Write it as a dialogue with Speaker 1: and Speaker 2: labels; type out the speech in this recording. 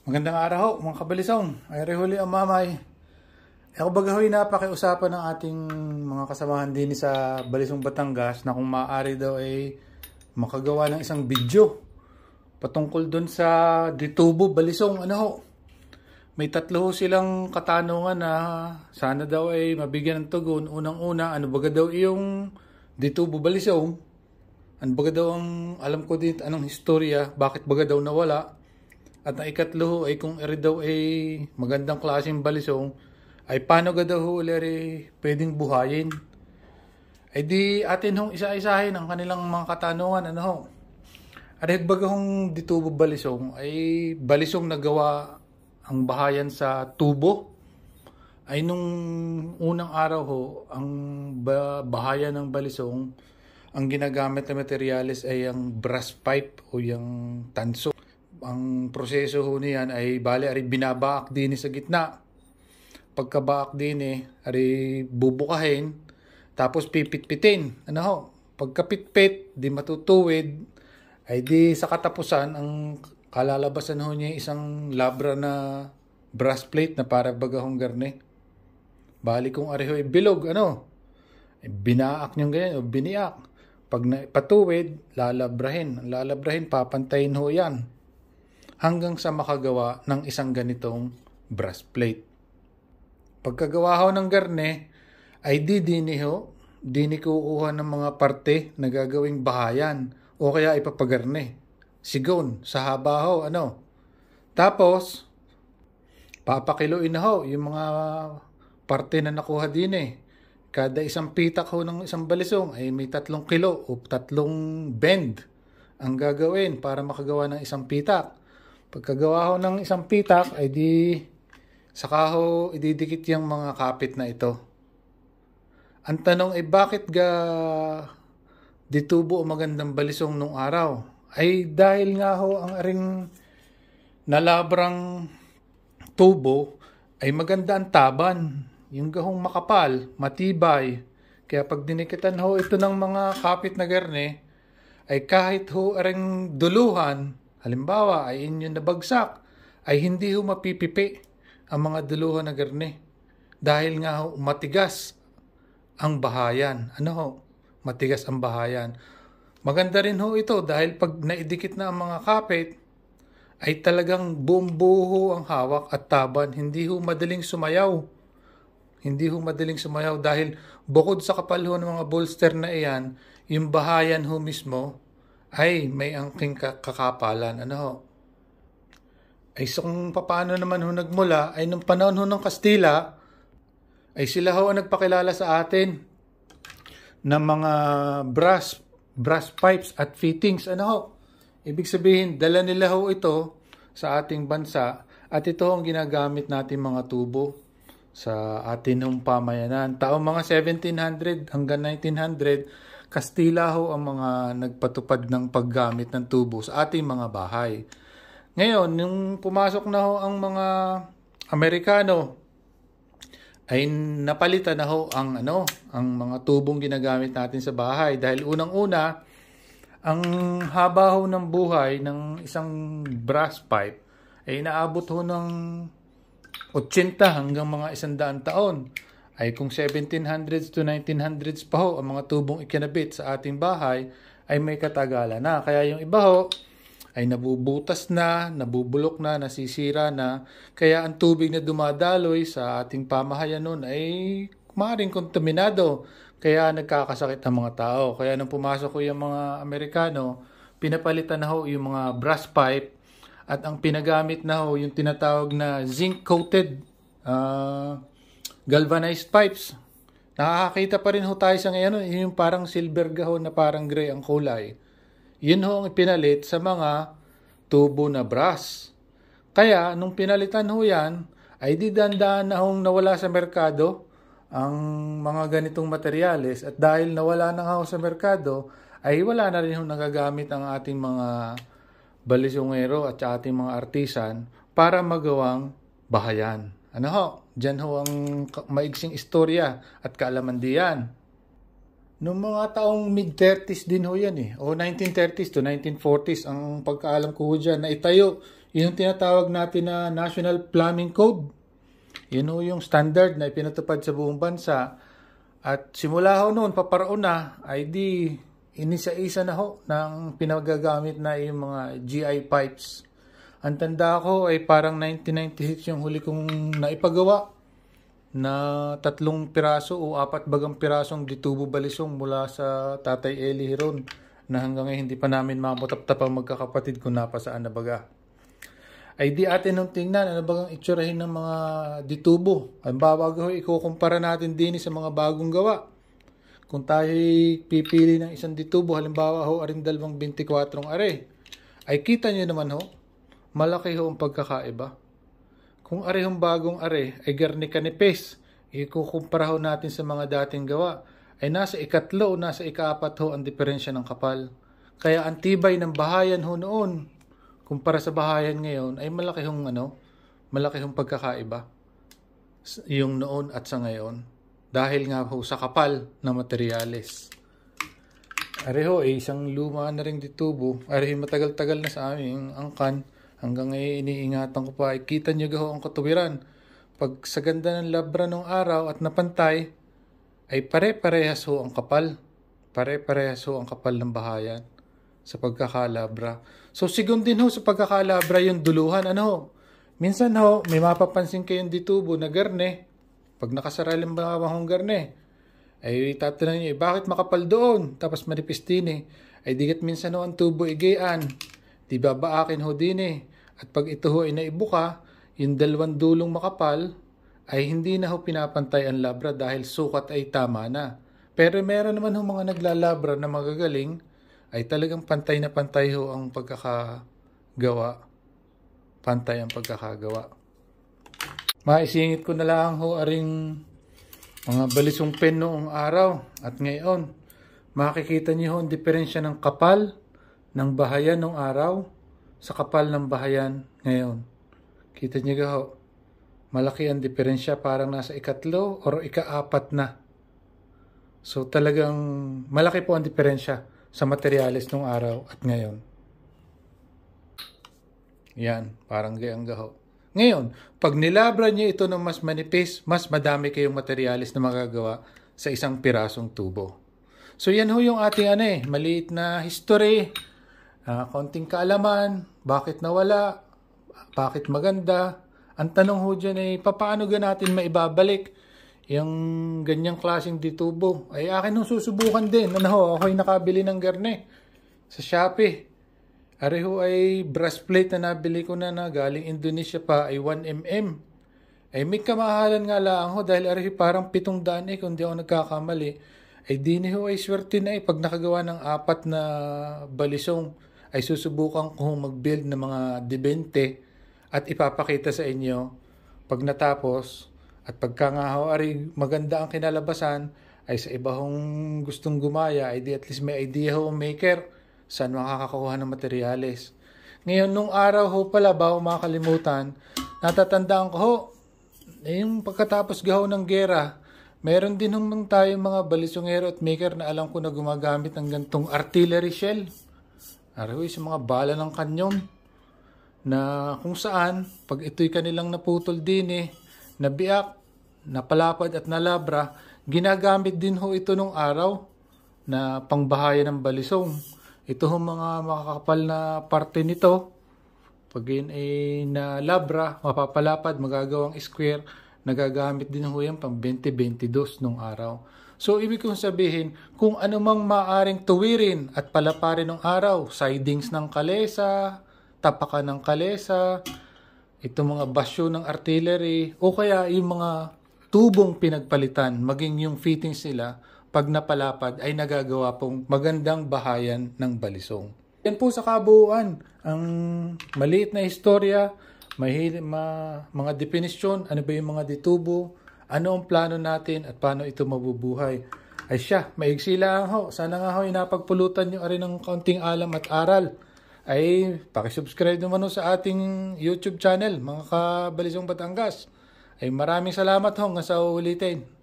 Speaker 1: Magandang araw ho, mga kabalisong. Ay rehuli ang mamay. Ako baga na pakiusapan ng ating mga kasamahan din sa Balisong Batangas na kung maaari daw ay makagawa ng isang video patungkol doon sa Ditubo, Balisong, ano ho. May tatlo ho silang katanungan na sana daw ay mabigyan ng tugon. Unang-una, ano baga daw yung Ditubo, Balisong? Ano baga daw ang alam ko din anong historia? Bakit baga daw nawala? At ang ikatlo ay kung eri daw ay magandang klaseng balisong ay paano ga daw uli pwedeng buhayin. Ay eh di atin hong isa-isahin ang kanilang mga katanungan ano ho. Arihid baga hong ditubo balisong ay balisong nagawa ang bahayan sa tubo ay nung unang araw ho ang bahayan ng balisong ang ginagamit na materyales ay ang brass pipe o yung tanso ang proseso ho niyan ay bali ari binabaak din sa gitna. Pagkabaak din eh, ari bubukahin, tapos pipitpitin. Ano ho? Pagkapitpit, di matutuwid, ay di sa katapusan ang kalalabasan ho niya isang labra na brass plate na para bagahong garne. Bali kung ari ho bilog, ano? Binaak niyong ganyan o biniak. Pag patuwid, lalabrahin. Lalabrahin, papantayin ho yan hanggang sa makagawa ng isang ganitong brass plate. Pagkagawa ho ng garne, ay didini ho, dini kukuha ng mga parte na gagawing bahayan o kaya ipapagarne. Sigon, sa haba ho, ano. Tapos, papakiluin ho yung mga parte na nakuha din eh. Kada isang pitak ho ng isang balisong ay may tatlong kilo o tatlong bend ang gagawin para makagawa ng isang pitak. Pagkagawa ho ng isang pitak, ay di saka ho ididikit yung mga kapit na ito. Ang tanong ay bakit ga ditubo ang magandang balisong nung araw? Ay dahil nga ho ang aring nalabrang tubo ay maganda ang taban. Yung gahong makapal, matibay. Kaya pag dinikitan ho ito ng mga kapit na garne, ay kahit ho aring duluhan, halimbawa ay inyong nabagsak, ay hindi ho mapipipi ang mga duluhan na garni dahil nga ho, matigas ang bahayan. Ano ho? Matigas ang bahayan. Maganda rin ho ito dahil pag naidikit na ang mga kapit, ay talagang bumbuho ang hawak at taban. Hindi ho madaling sumayaw. Hindi ho madaling sumayaw dahil bukod sa kapal ho ng mga bolster na iyan, yung bahayan ho mismo ay, may angking kakapalan. Ano ho? Ay, so kung paano naman ho nagmula, ay nung panahon ho ng Kastila, ay sila ho ang nagpakilala sa atin ng mga brass, brass pipes at fittings. Ano ho? Ibig sabihin, dala nila ho ito sa ating bansa at ito ang ginagamit natin mga tubo sa atin ng pamayanan. Taong mga 1700 hanggang 1900, Kastila ho ang mga nagpatupad ng paggamit ng tubo sa ating mga bahay. Ngayon, nung pumasok na ho ang mga Amerikano, ay napalitan na ho ang ano, ang mga tubong ginagamit natin sa bahay dahil unang-una ang haba ho ng buhay ng isang brass pipe ay inaabot ho ng 80 hanggang mga 100 taon ay kung 1700s to 1900s pa ho ang mga tubong ikinabit sa ating bahay ay may katagalan na. Kaya yung iba ho ay nabubutas na, nabubulok na, nasisira na. Kaya ang tubig na dumadaloy sa ating pamahayan noon ay maaaring kontaminado. Kaya nagkakasakit ang mga tao. Kaya nung pumasok ko yung mga Amerikano, pinapalitan na ho yung mga brass pipe at ang pinagamit na ho, yung tinatawag na zinc-coated uh, ah, galvanized pipes. Nakakita pa rin ho tayo sa ngayon, eh, yung parang silver gaho na parang gray ang kulay. Yun ho ang pinalit sa mga tubo na brass. Kaya, nung pinalitan ho yan, ay didandaan na hong nawala sa merkado ang mga ganitong materyales at dahil nawala na ho sa merkado, ay wala na rin hong nagagamit ang ating mga balisongero at sa ating mga artisan para magawang bahayan. Ano ho? Diyan ho ang maigsing istorya at kaalaman diyan. Noong mga taong mid-30s din ho yan eh. O 1930s to 1940s ang pagkaalam ko ho dyan na itayo yung tinatawag natin na National Plumbing Code. Yun ho yung standard na ipinatupad sa buong bansa. At simula ho noon, paparoon na, ay di inisa-isa na ho ng pinagagamit na yung mga GI pipes. Ang tanda ko ay parang 1996 yung huli kong naipagawa na tatlong piraso o apat bagang pirasong ditubo balisong mula sa Tatay Eli Hiron na hanggang ngayon hindi pa namin mamutap-tap ang magkakapatid kung napasaan na baga. Ay di atin nung tingnan ano bagang itsurahin ng mga ditubo. Ang babago ikukumpara natin din sa mga bagong gawa kung tayo pipili ng isang ditubo, halimbawa ho, aring dalawang 24 are, ay kita nyo naman ho, malaki ho ang pagkakaiba. Kung arehong bagong are ay garnika ni Pes, ikukumpara ho natin sa mga dating gawa, ay nasa ikatlo o nasa ikaapat ho ang diferensya ng kapal. Kaya ang tibay ng bahayan ho noon, kumpara sa bahayan ngayon, ay malaki hong ano, malaki hong pagkakaiba yung noon at sa ngayon dahil nga ho sa kapal na materyales. Ari ho, eh, isang luma na rin ditubo. Ari matagal-tagal na sa aming angkan. Hanggang ngayon iniingatan ko pa. Ikita niyo gaho ang katuwiran. Pag sa ganda ng labra ng araw at napantay, ay pare-parehas ho ang kapal. Pare-parehas ho ang kapal ng bahayan sa pagkakalabra. So sigun din ho sa pagkakalabra yung duluhan. Ano ho? Minsan ho, may mapapansin kayong ditubo na garne pag nakasara ba mga mahonggar eh, ay tatanong niyo, eh, bakit makapal doon? Tapos manipis eh. Ay digat minsan noon tubo igayaan. Di ba ba akin ho din eh. At pag ito ho ay naibuka, yung dalawang dulong makapal, ay hindi na ho pinapantay ang labra dahil sukat ay tama na. Pero meron naman ho mga naglalabra na magagaling, ay talagang pantay na pantay ho ang pagkakagawa. Pantay ang pagkakagawa. Maisingit ko na lang ho aring mga balisong pen noong araw at ngayon. Makikita niyo ho ang diferensya ng kapal ng bahayan noong araw sa kapal ng bahayan ngayon. Kita niyo ho. Malaki ang diferensya parang nasa ikatlo or ikaapat na. So talagang malaki po ang diferensya sa materyales noong araw at ngayon. Yan, parang gayang gaho. Ngayon, pag nilabra niya ito ng mas manipis, mas madami kayong materialis na magagawa sa isang pirasong tubo. So yan ho yung ating ano eh, maliit na history, uh, konting kaalaman, bakit nawala, bakit maganda. Ang tanong ho dyan ay, eh, papaano ga natin maibabalik yung ganyang klaseng ditubo? Ay akin nung susubukan din. Ano ho, ako'y nakabili ng garne sa Shopee. Areho ay brass plate na nabili ko na na galing Indonesia pa ay 1mm. Ay may kamahalan nga lang ho dahil ari parang 700 eh kung di ako nagkakamali. Ay di ni ay swerte na eh pag nakagawa ng apat na balisong ay susubukan ko mag-build ng mga debente at ipapakita sa inyo pag natapos at pagka nga ho ari maganda ang kinalabasan ay sa iba hong gustong gumaya ay di at least may idea ho maker saan makakakuha ng materyales. Ngayon, nung araw ho pala, bago makalimutan, natatandaan ko ho, yung pagkatapos gaho ng gera, meron din humang tayo mga balisongero at maker na alam ko na gumagamit ng gantong artillery shell. Araw yung mga bala ng kanyon na kung saan, pag ito'y kanilang naputol din eh, nabiak, napalapad at nalabra, ginagamit din ho ito nung araw na pangbahaya ng balisong ito hong mga makakapal na parte nito, pag yun ay na labra, mapapalapad, magagawang square, nagagamit din ho yan pang 20-22 nung araw. So, ibig kong sabihin, kung anumang maaring tuwirin at palaparin ng araw, sidings ng kalesa, tapakan ng kalesa, itong mga basyo ng artillery, o kaya yung mga tubong pinagpalitan, maging yung fittings nila, pag napalapad ay nagagawa pong magandang bahayan ng balisong. Yan po sa kabuuan ang maliit na istorya, may, ma, mga definisyon, ano ba yung mga ditubo, ano ang plano natin at paano ito mabubuhay. Ay siya, maigsi lang ho. Sana nga ho inapagpulutan nyo rin ng kaunting alam at aral. Ay, pakisubscribe naman ho sa ating YouTube channel, mga kabalisong Batangas. Ay maraming salamat ho, nga sa uulitin.